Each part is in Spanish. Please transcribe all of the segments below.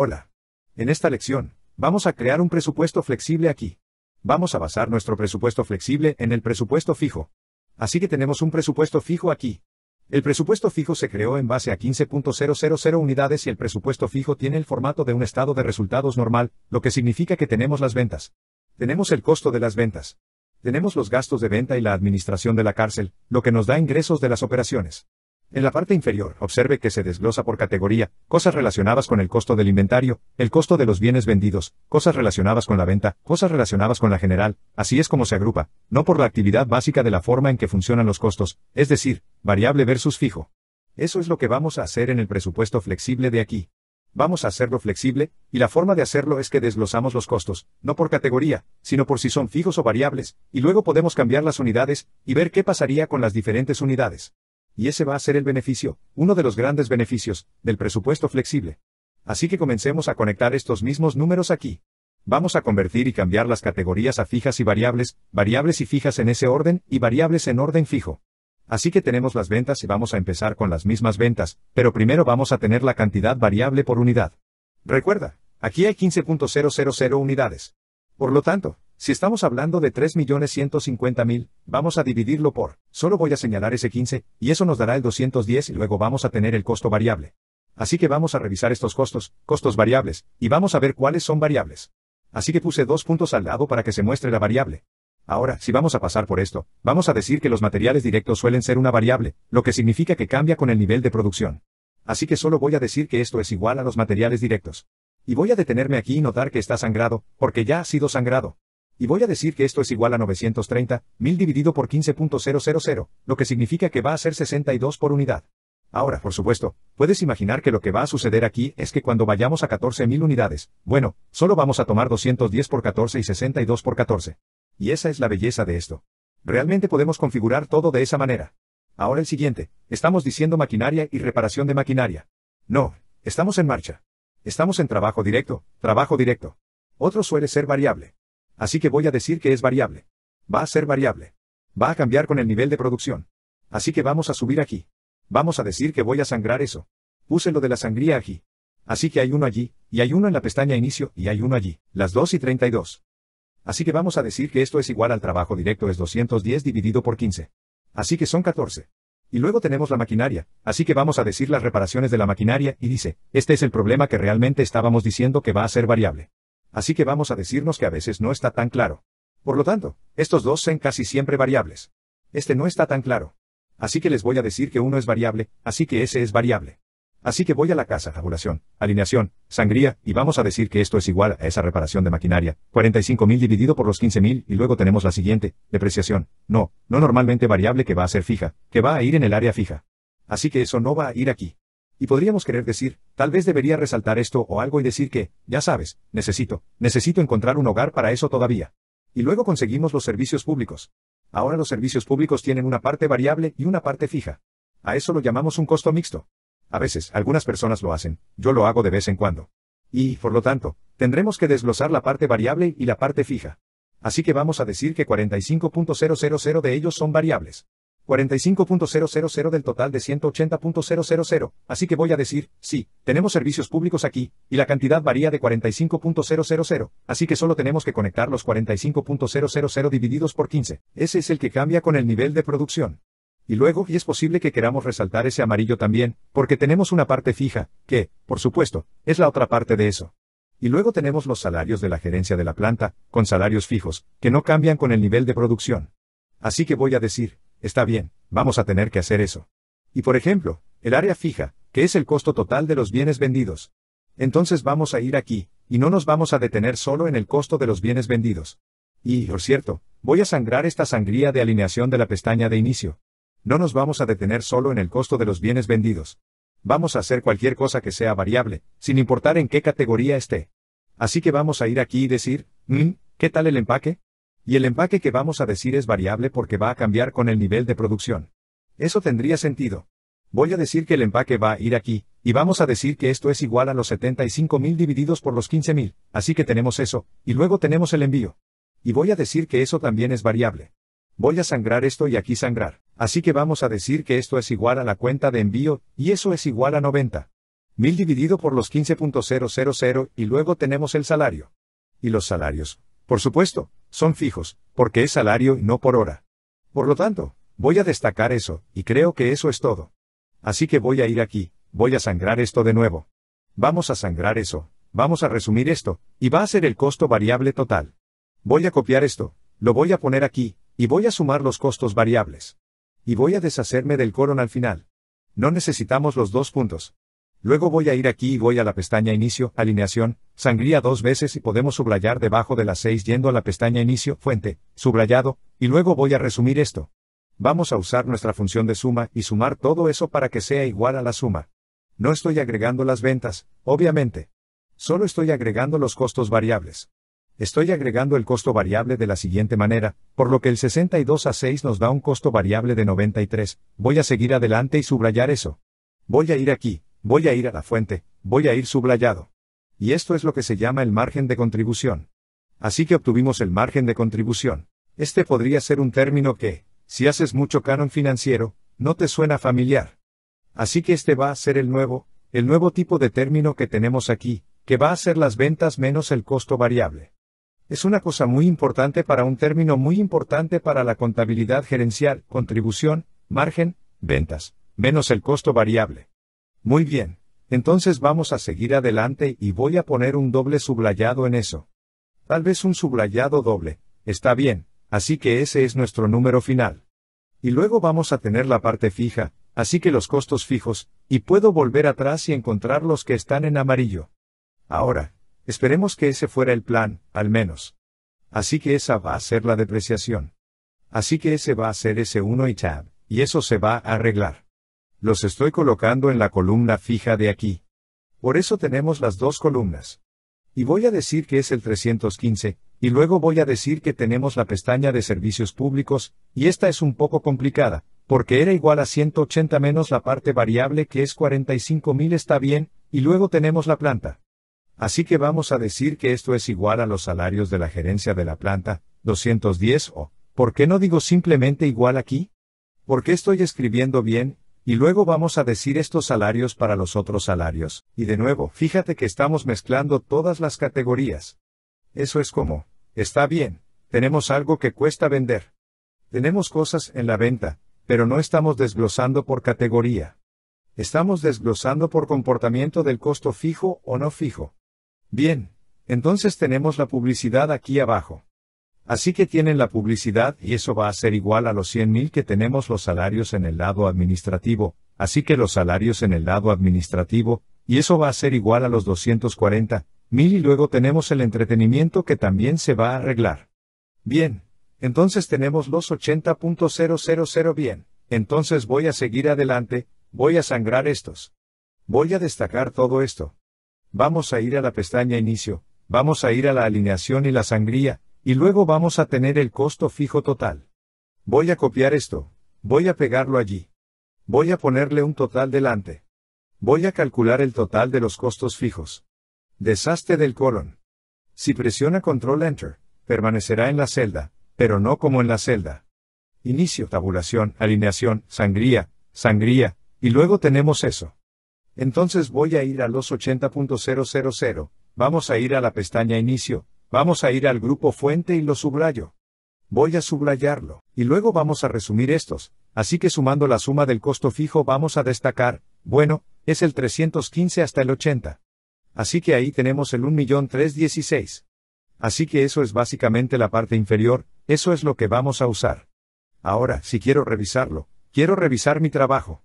Hola. En esta lección, vamos a crear un presupuesto flexible aquí. Vamos a basar nuestro presupuesto flexible en el presupuesto fijo. Así que tenemos un presupuesto fijo aquí. El presupuesto fijo se creó en base a 15.000 unidades y el presupuesto fijo tiene el formato de un estado de resultados normal, lo que significa que tenemos las ventas. Tenemos el costo de las ventas. Tenemos los gastos de venta y la administración de la cárcel, lo que nos da ingresos de las operaciones. En la parte inferior, observe que se desglosa por categoría, cosas relacionadas con el costo del inventario, el costo de los bienes vendidos, cosas relacionadas con la venta, cosas relacionadas con la general, así es como se agrupa, no por la actividad básica de la forma en que funcionan los costos, es decir, variable versus fijo. Eso es lo que vamos a hacer en el presupuesto flexible de aquí. Vamos a hacerlo flexible, y la forma de hacerlo es que desglosamos los costos, no por categoría, sino por si son fijos o variables, y luego podemos cambiar las unidades, y ver qué pasaría con las diferentes unidades y ese va a ser el beneficio, uno de los grandes beneficios, del presupuesto flexible. Así que comencemos a conectar estos mismos números aquí. Vamos a convertir y cambiar las categorías a fijas y variables, variables y fijas en ese orden, y variables en orden fijo. Así que tenemos las ventas y vamos a empezar con las mismas ventas, pero primero vamos a tener la cantidad variable por unidad. Recuerda, aquí hay 15.000 unidades. Por lo tanto, si estamos hablando de 3.150.000, vamos a dividirlo por, solo voy a señalar ese 15, y eso nos dará el 210 y luego vamos a tener el costo variable. Así que vamos a revisar estos costos, costos variables, y vamos a ver cuáles son variables. Así que puse dos puntos al lado para que se muestre la variable. Ahora, si vamos a pasar por esto, vamos a decir que los materiales directos suelen ser una variable, lo que significa que cambia con el nivel de producción. Así que solo voy a decir que esto es igual a los materiales directos. Y voy a detenerme aquí y notar que está sangrado, porque ya ha sido sangrado y voy a decir que esto es igual a 930, 1000 dividido por 15.000, lo que significa que va a ser 62 por unidad. Ahora, por supuesto, puedes imaginar que lo que va a suceder aquí es que cuando vayamos a 14.000 unidades, bueno, solo vamos a tomar 210 por 14 y 62 por 14. Y esa es la belleza de esto. Realmente podemos configurar todo de esa manera. Ahora el siguiente, estamos diciendo maquinaria y reparación de maquinaria. No, estamos en marcha. Estamos en trabajo directo, trabajo directo. Otro suele ser variable. Así que voy a decir que es variable. Va a ser variable. Va a cambiar con el nivel de producción. Así que vamos a subir aquí. Vamos a decir que voy a sangrar eso. Puse lo de la sangría aquí. Así que hay uno allí, y hay uno en la pestaña inicio, y hay uno allí, las 2 y 32. Así que vamos a decir que esto es igual al trabajo directo es 210 dividido por 15. Así que son 14. Y luego tenemos la maquinaria, así que vamos a decir las reparaciones de la maquinaria, y dice, este es el problema que realmente estábamos diciendo que va a ser variable. Así que vamos a decirnos que a veces no está tan claro. Por lo tanto, estos dos son casi siempre variables. Este no está tan claro. Así que les voy a decir que uno es variable, así que ese es variable. Así que voy a la casa, tabulación, alineación, sangría, y vamos a decir que esto es igual a esa reparación de maquinaria, 45.000 dividido por los 15.000, y luego tenemos la siguiente, depreciación, no, no normalmente variable que va a ser fija, que va a ir en el área fija. Así que eso no va a ir aquí. Y podríamos querer decir, tal vez debería resaltar esto o algo y decir que, ya sabes, necesito, necesito encontrar un hogar para eso todavía. Y luego conseguimos los servicios públicos. Ahora los servicios públicos tienen una parte variable y una parte fija. A eso lo llamamos un costo mixto. A veces, algunas personas lo hacen, yo lo hago de vez en cuando. Y, por lo tanto, tendremos que desglosar la parte variable y la parte fija. Así que vamos a decir que 45.000 de ellos son variables. 45.000 del total de 180.000, así que voy a decir, sí, tenemos servicios públicos aquí, y la cantidad varía de 45.000, así que solo tenemos que conectar los 45.000 divididos por 15, ese es el que cambia con el nivel de producción. Y luego, y es posible que queramos resaltar ese amarillo también, porque tenemos una parte fija, que, por supuesto, es la otra parte de eso. Y luego tenemos los salarios de la gerencia de la planta, con salarios fijos, que no cambian con el nivel de producción. Así que voy a decir, está bien, vamos a tener que hacer eso. Y por ejemplo, el área fija, que es el costo total de los bienes vendidos. Entonces vamos a ir aquí, y no nos vamos a detener solo en el costo de los bienes vendidos. Y, por cierto, voy a sangrar esta sangría de alineación de la pestaña de inicio. No nos vamos a detener solo en el costo de los bienes vendidos. Vamos a hacer cualquier cosa que sea variable, sin importar en qué categoría esté. Así que vamos a ir aquí y decir, mm, ¿qué tal el empaque? Y el empaque que vamos a decir es variable porque va a cambiar con el nivel de producción. Eso tendría sentido. Voy a decir que el empaque va a ir aquí, y vamos a decir que esto es igual a los 75.000 divididos por los 15.000, así que tenemos eso, y luego tenemos el envío. Y voy a decir que eso también es variable. Voy a sangrar esto y aquí sangrar, así que vamos a decir que esto es igual a la cuenta de envío, y eso es igual a 90.000 dividido por los 15.000 y luego tenemos el salario. Y los salarios. Por supuesto, son fijos, porque es salario y no por hora. Por lo tanto, voy a destacar eso, y creo que eso es todo. Así que voy a ir aquí, voy a sangrar esto de nuevo. Vamos a sangrar eso, vamos a resumir esto, y va a ser el costo variable total. Voy a copiar esto, lo voy a poner aquí, y voy a sumar los costos variables. Y voy a deshacerme del coron al final. No necesitamos los dos puntos. Luego voy a ir aquí y voy a la pestaña Inicio, Alineación, Sangría dos veces y podemos subrayar debajo de las 6 yendo a la pestaña Inicio, Fuente, Subrayado, y luego voy a resumir esto. Vamos a usar nuestra función de suma y sumar todo eso para que sea igual a la suma. No estoy agregando las ventas, obviamente. Solo estoy agregando los costos variables. Estoy agregando el costo variable de la siguiente manera, por lo que el 62 a 6 nos da un costo variable de 93. Voy a seguir adelante y subrayar eso. Voy a ir aquí, voy a ir a la fuente, voy a ir subrayado. Y esto es lo que se llama el margen de contribución. Así que obtuvimos el margen de contribución. Este podría ser un término que, si haces mucho canon financiero, no te suena familiar. Así que este va a ser el nuevo, el nuevo tipo de término que tenemos aquí, que va a ser las ventas menos el costo variable. Es una cosa muy importante para un término muy importante para la contabilidad gerencial, contribución, margen, ventas, menos el costo variable. Muy bien, entonces vamos a seguir adelante y voy a poner un doble sublayado en eso. Tal vez un sublayado doble, está bien, así que ese es nuestro número final. Y luego vamos a tener la parte fija, así que los costos fijos, y puedo volver atrás y encontrar los que están en amarillo. Ahora, esperemos que ese fuera el plan, al menos. Así que esa va a ser la depreciación. Así que ese va a ser ese 1 y tab, y eso se va a arreglar los estoy colocando en la columna fija de aquí. Por eso tenemos las dos columnas. Y voy a decir que es el 315, y luego voy a decir que tenemos la pestaña de servicios públicos, y esta es un poco complicada, porque era igual a 180 menos la parte variable que es 45.000 está bien, y luego tenemos la planta. Así que vamos a decir que esto es igual a los salarios de la gerencia de la planta, 210 o, ¿por qué no digo simplemente igual aquí? Porque estoy escribiendo bien, y luego vamos a decir estos salarios para los otros salarios. Y de nuevo, fíjate que estamos mezclando todas las categorías. Eso es como, está bien, tenemos algo que cuesta vender. Tenemos cosas en la venta, pero no estamos desglosando por categoría. Estamos desglosando por comportamiento del costo fijo o no fijo. Bien, entonces tenemos la publicidad aquí abajo. Así que tienen la publicidad y eso va a ser igual a los 100.000 que tenemos los salarios en el lado administrativo, así que los salarios en el lado administrativo, y eso va a ser igual a los 240.000 y luego tenemos el entretenimiento que también se va a arreglar. Bien, entonces tenemos los 80.000 bien, entonces voy a seguir adelante, voy a sangrar estos. Voy a destacar todo esto. Vamos a ir a la pestaña inicio, vamos a ir a la alineación y la sangría, y luego vamos a tener el costo fijo total. Voy a copiar esto. Voy a pegarlo allí. Voy a ponerle un total delante. Voy a calcular el total de los costos fijos. Desaste del colon. Si presiona control enter, permanecerá en la celda, pero no como en la celda. Inicio, tabulación, alineación, sangría, sangría, y luego tenemos eso. Entonces voy a ir a los 80.000, vamos a ir a la pestaña inicio, Vamos a ir al grupo fuente y lo subrayo. Voy a subrayarlo, y luego vamos a resumir estos, así que sumando la suma del costo fijo vamos a destacar, bueno, es el 315 hasta el 80. Así que ahí tenemos el 1.316. Así que eso es básicamente la parte inferior, eso es lo que vamos a usar. Ahora, si quiero revisarlo, quiero revisar mi trabajo.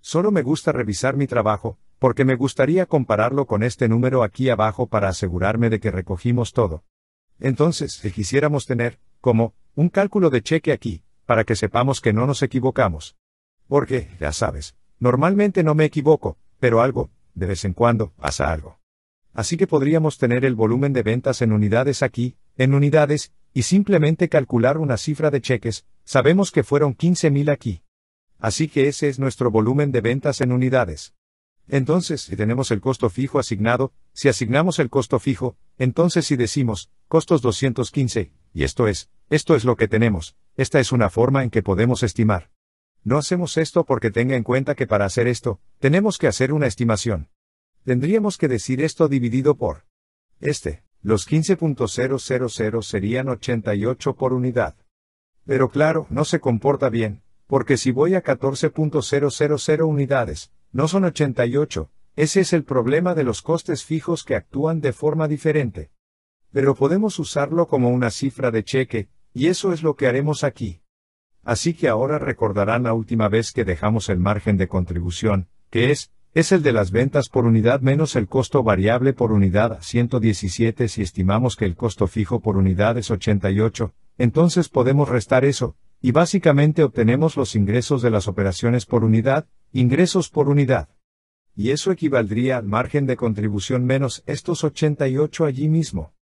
Solo me gusta revisar mi trabajo, porque me gustaría compararlo con este número aquí abajo para asegurarme de que recogimos todo. Entonces, si quisiéramos tener, como, un cálculo de cheque aquí, para que sepamos que no nos equivocamos. Porque, ya sabes, normalmente no me equivoco, pero algo, de vez en cuando, pasa algo. Así que podríamos tener el volumen de ventas en unidades aquí, en unidades, y simplemente calcular una cifra de cheques, sabemos que fueron 15.000 aquí. Así que ese es nuestro volumen de ventas en unidades. Entonces, si tenemos el costo fijo asignado, si asignamos el costo fijo, entonces si decimos, costos 215, y esto es, esto es lo que tenemos, esta es una forma en que podemos estimar. No hacemos esto porque tenga en cuenta que para hacer esto, tenemos que hacer una estimación. Tendríamos que decir esto dividido por este, los 15.000 serían 88 por unidad. Pero claro, no se comporta bien, porque si voy a 14.000 unidades, no son 88, ese es el problema de los costes fijos que actúan de forma diferente. Pero podemos usarlo como una cifra de cheque, y eso es lo que haremos aquí. Así que ahora recordarán la última vez que dejamos el margen de contribución, que es, es el de las ventas por unidad menos el costo variable por unidad a 117 si estimamos que el costo fijo por unidad es 88, entonces podemos restar eso, y básicamente obtenemos los ingresos de las operaciones por unidad, ingresos por unidad. Y eso equivaldría al margen de contribución menos estos 88 allí mismo.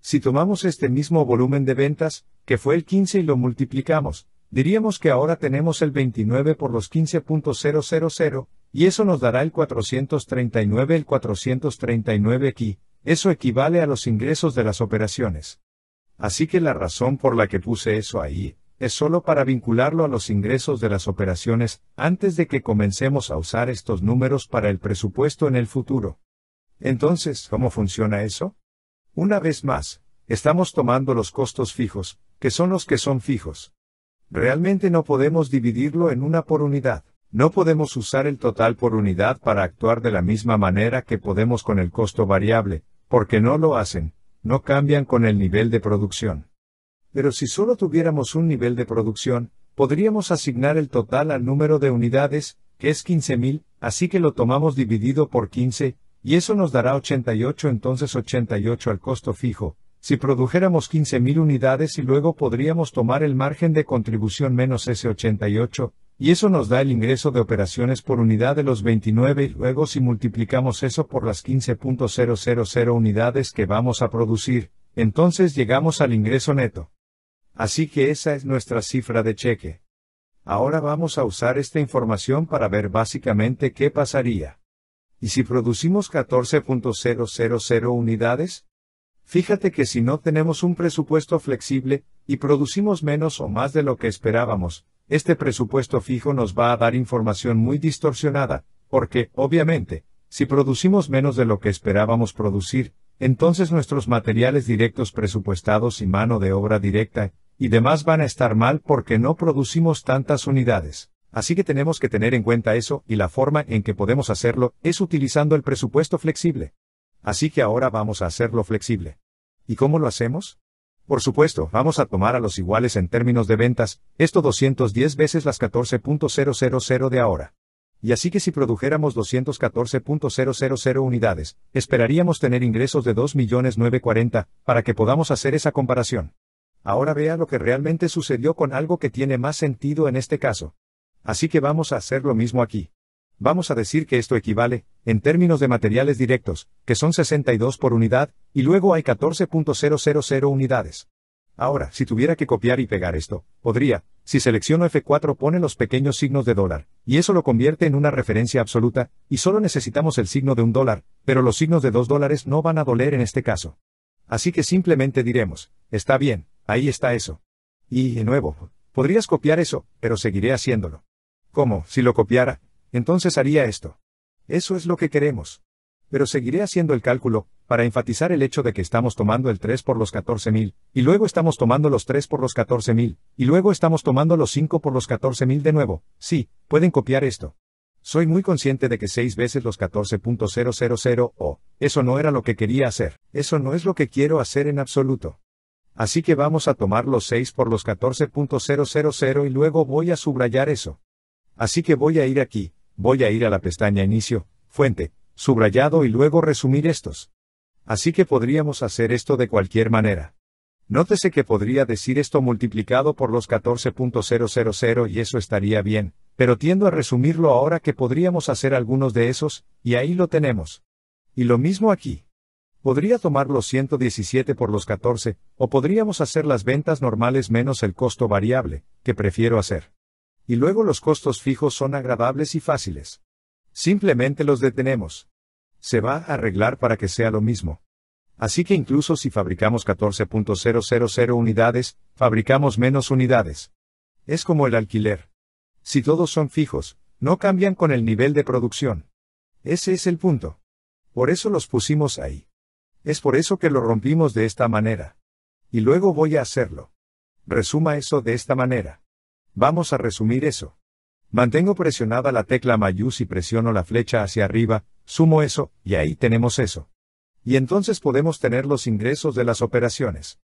Si tomamos este mismo volumen de ventas, que fue el 15 y lo multiplicamos, diríamos que ahora tenemos el 29 por los 15.000, y eso nos dará el 439. El 439 aquí, eso equivale a los ingresos de las operaciones. Así que la razón por la que puse eso ahí, es solo para vincularlo a los ingresos de las operaciones, antes de que comencemos a usar estos números para el presupuesto en el futuro. Entonces, ¿cómo funciona eso? Una vez más, estamos tomando los costos fijos, que son los que son fijos. Realmente no podemos dividirlo en una por unidad. No podemos usar el total por unidad para actuar de la misma manera que podemos con el costo variable, porque no lo hacen, no cambian con el nivel de producción pero si solo tuviéramos un nivel de producción, podríamos asignar el total al número de unidades, que es 15.000, así que lo tomamos dividido por 15, y eso nos dará 88 entonces 88 al costo fijo. Si produjéramos 15.000 unidades y luego podríamos tomar el margen de contribución menos ese 88, y eso nos da el ingreso de operaciones por unidad de los 29 y luego si multiplicamos eso por las 15.000 unidades que vamos a producir, entonces llegamos al ingreso neto. Así que esa es nuestra cifra de cheque. Ahora vamos a usar esta información para ver básicamente qué pasaría. ¿Y si producimos 14.000 unidades? Fíjate que si no tenemos un presupuesto flexible, y producimos menos o más de lo que esperábamos, este presupuesto fijo nos va a dar información muy distorsionada, porque, obviamente, si producimos menos de lo que esperábamos producir, entonces nuestros materiales directos presupuestados y mano de obra directa, y demás van a estar mal porque no producimos tantas unidades. Así que tenemos que tener en cuenta eso, y la forma en que podemos hacerlo es utilizando el presupuesto flexible. Así que ahora vamos a hacerlo flexible. ¿Y cómo lo hacemos? Por supuesto, vamos a tomar a los iguales en términos de ventas, esto 210 veces las 14.000 de ahora. Y así que si produjéramos 214.000 unidades, esperaríamos tener ingresos de 2.940.000, para que podamos hacer esa comparación. Ahora vea lo que realmente sucedió con algo que tiene más sentido en este caso. Así que vamos a hacer lo mismo aquí. Vamos a decir que esto equivale, en términos de materiales directos, que son 62 por unidad, y luego hay 14.000 unidades. Ahora, si tuviera que copiar y pegar esto, podría, si selecciono F4 pone los pequeños signos de dólar, y eso lo convierte en una referencia absoluta, y solo necesitamos el signo de un dólar, pero los signos de dos dólares no van a doler en este caso. Así que simplemente diremos, está bien, Ahí está eso. Y, de nuevo, podrías copiar eso, pero seguiré haciéndolo. ¿Cómo? Si lo copiara, entonces haría esto. Eso es lo que queremos. Pero seguiré haciendo el cálculo, para enfatizar el hecho de que estamos tomando el 3 por los 14.000, y luego estamos tomando los 3 por los 14.000, y luego estamos tomando los 5 por los 14.000 de nuevo. Sí, pueden copiar esto. Soy muy consciente de que 6 veces los 14.000 o, oh, eso no era lo que quería hacer, eso no es lo que quiero hacer en absoluto. Así que vamos a tomar los 6 por los 14.000 y luego voy a subrayar eso. Así que voy a ir aquí, voy a ir a la pestaña Inicio, Fuente, Subrayado y luego resumir estos. Así que podríamos hacer esto de cualquier manera. Nótese que podría decir esto multiplicado por los 14.000 y eso estaría bien, pero tiendo a resumirlo ahora que podríamos hacer algunos de esos, y ahí lo tenemos. Y lo mismo aquí. Podría tomar los 117 por los 14, o podríamos hacer las ventas normales menos el costo variable, que prefiero hacer. Y luego los costos fijos son agradables y fáciles. Simplemente los detenemos. Se va a arreglar para que sea lo mismo. Así que incluso si fabricamos 14.000 unidades, fabricamos menos unidades. Es como el alquiler. Si todos son fijos, no cambian con el nivel de producción. Ese es el punto. Por eso los pusimos ahí. Es por eso que lo rompimos de esta manera. Y luego voy a hacerlo. Resuma eso de esta manera. Vamos a resumir eso. Mantengo presionada la tecla mayús y presiono la flecha hacia arriba, sumo eso, y ahí tenemos eso. Y entonces podemos tener los ingresos de las operaciones.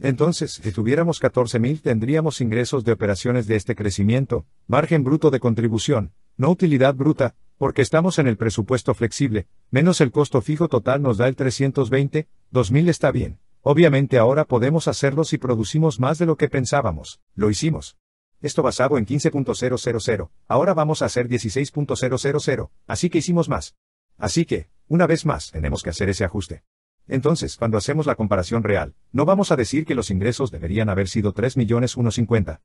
Entonces, si tuviéramos 14.000 tendríamos ingresos de operaciones de este crecimiento, margen bruto de contribución, no utilidad bruta, porque estamos en el presupuesto flexible, menos el costo fijo total nos da el 320, 2000 está bien. Obviamente ahora podemos hacerlo si producimos más de lo que pensábamos, lo hicimos. Esto basado en 15.000, ahora vamos a hacer 16.000, así que hicimos más. Así que, una vez más, tenemos que hacer ese ajuste. Entonces, cuando hacemos la comparación real, no vamos a decir que los ingresos deberían haber sido 3.150.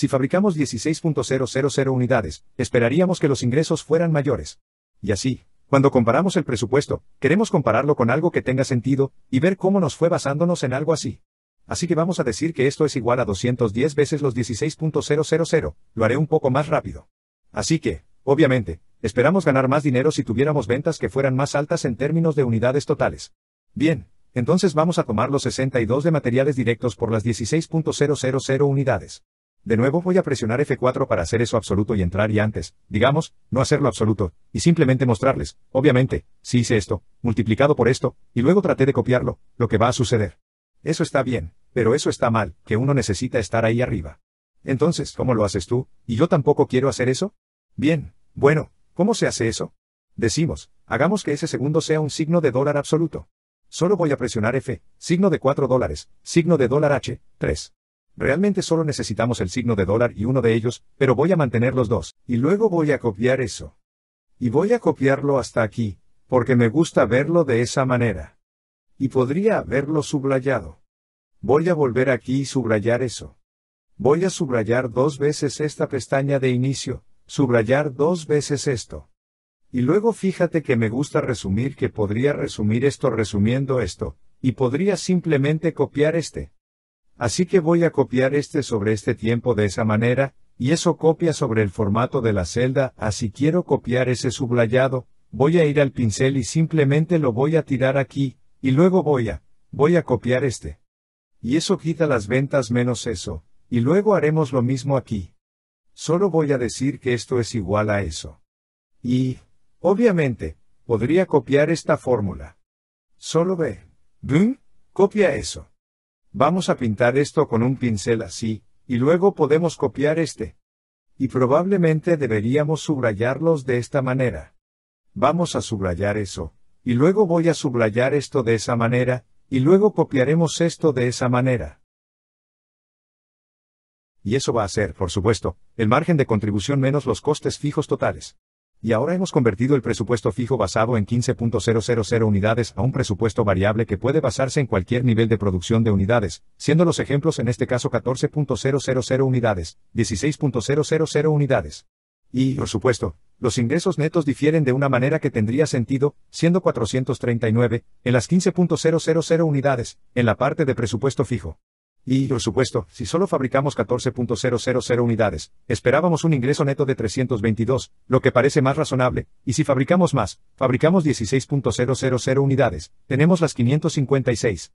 Si fabricamos 16.000 unidades, esperaríamos que los ingresos fueran mayores. Y así, cuando comparamos el presupuesto, queremos compararlo con algo que tenga sentido, y ver cómo nos fue basándonos en algo así. Así que vamos a decir que esto es igual a 210 veces los 16.000, lo haré un poco más rápido. Así que, obviamente, esperamos ganar más dinero si tuviéramos ventas que fueran más altas en términos de unidades totales. Bien, entonces vamos a tomar los 62 de materiales directos por las 16.000 unidades. De nuevo voy a presionar F4 para hacer eso absoluto y entrar y antes, digamos, no hacerlo absoluto, y simplemente mostrarles, obviamente, si hice esto, multiplicado por esto, y luego traté de copiarlo, lo que va a suceder. Eso está bien, pero eso está mal, que uno necesita estar ahí arriba. Entonces, ¿cómo lo haces tú? ¿Y yo tampoco quiero hacer eso? Bien, bueno, ¿cómo se hace eso? Decimos, hagamos que ese segundo sea un signo de dólar absoluto. Solo voy a presionar F, signo de 4 dólares, signo de dólar H, 3. Realmente solo necesitamos el signo de dólar y uno de ellos, pero voy a mantener los dos, y luego voy a copiar eso. Y voy a copiarlo hasta aquí, porque me gusta verlo de esa manera. Y podría haberlo subrayado. Voy a volver aquí y subrayar eso. Voy a subrayar dos veces esta pestaña de inicio, subrayar dos veces esto. Y luego fíjate que me gusta resumir que podría resumir esto resumiendo esto, y podría simplemente copiar este, Así que voy a copiar este sobre este tiempo de esa manera, y eso copia sobre el formato de la celda, así quiero copiar ese sublayado, voy a ir al pincel y simplemente lo voy a tirar aquí, y luego voy a, voy a copiar este. Y eso quita las ventas menos eso, y luego haremos lo mismo aquí. Solo voy a decir que esto es igual a eso. Y, obviamente, podría copiar esta fórmula. Solo ve, boom, copia eso. Vamos a pintar esto con un pincel así, y luego podemos copiar este. Y probablemente deberíamos subrayarlos de esta manera. Vamos a subrayar eso, y luego voy a subrayar esto de esa manera, y luego copiaremos esto de esa manera. Y eso va a ser, por supuesto, el margen de contribución menos los costes fijos totales. Y ahora hemos convertido el presupuesto fijo basado en 15.000 unidades a un presupuesto variable que puede basarse en cualquier nivel de producción de unidades, siendo los ejemplos en este caso 14.000 unidades, 16.000 unidades. Y, por supuesto, los ingresos netos difieren de una manera que tendría sentido, siendo 439, en las 15.000 unidades, en la parte de presupuesto fijo. Y, por supuesto, si solo fabricamos 14.000 unidades, esperábamos un ingreso neto de 322, lo que parece más razonable, y si fabricamos más, fabricamos 16.000 unidades, tenemos las 556.